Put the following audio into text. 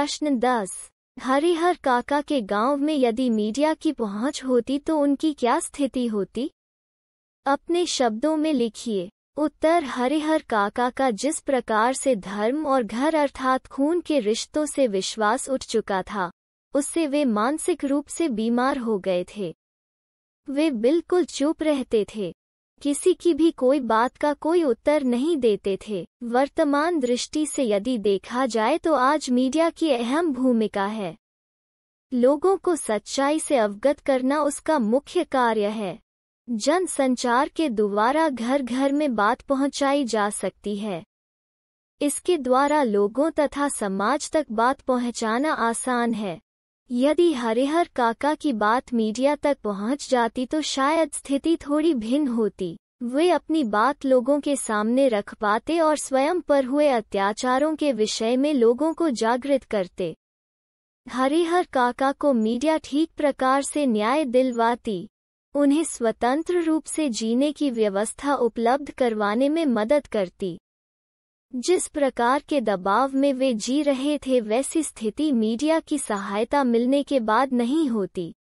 प्रश्न दस हरिहर काका के गांव में यदि मीडिया की पहुंच होती तो उनकी क्या स्थिति होती अपने शब्दों में लिखिए उत्तर हरिहर काका का जिस प्रकार से धर्म और घर अर्थात खून के रिश्तों से विश्वास उठ चुका था उससे वे मानसिक रूप से बीमार हो गए थे वे बिल्कुल चुप रहते थे किसी की भी कोई बात का कोई उत्तर नहीं देते थे वर्तमान दृष्टि से यदि देखा जाए तो आज मीडिया की अहम भूमिका है लोगों को सच्चाई से अवगत करना उसका मुख्य कार्य है जन संचार के द्वारा घर घर में बात पहुंचाई जा सकती है इसके द्वारा लोगों तथा समाज तक बात पहुंचाना आसान है यदि हरिहर काका की बात मीडिया तक पहुंच जाती तो शायद स्थिति थोड़ी भिन्न होती वे अपनी बात लोगों के सामने रख पाते और स्वयं पर हुए अत्याचारों के विषय में लोगों को जागृत करते हरिहर काका को मीडिया ठीक प्रकार से न्याय दिलवाती उन्हें स्वतंत्र रूप से जीने की व्यवस्था उपलब्ध करवाने में मदद करती जिस प्रकार के दबाव में वे जी रहे थे वैसी स्थिति मीडिया की सहायता मिलने के बाद नहीं होती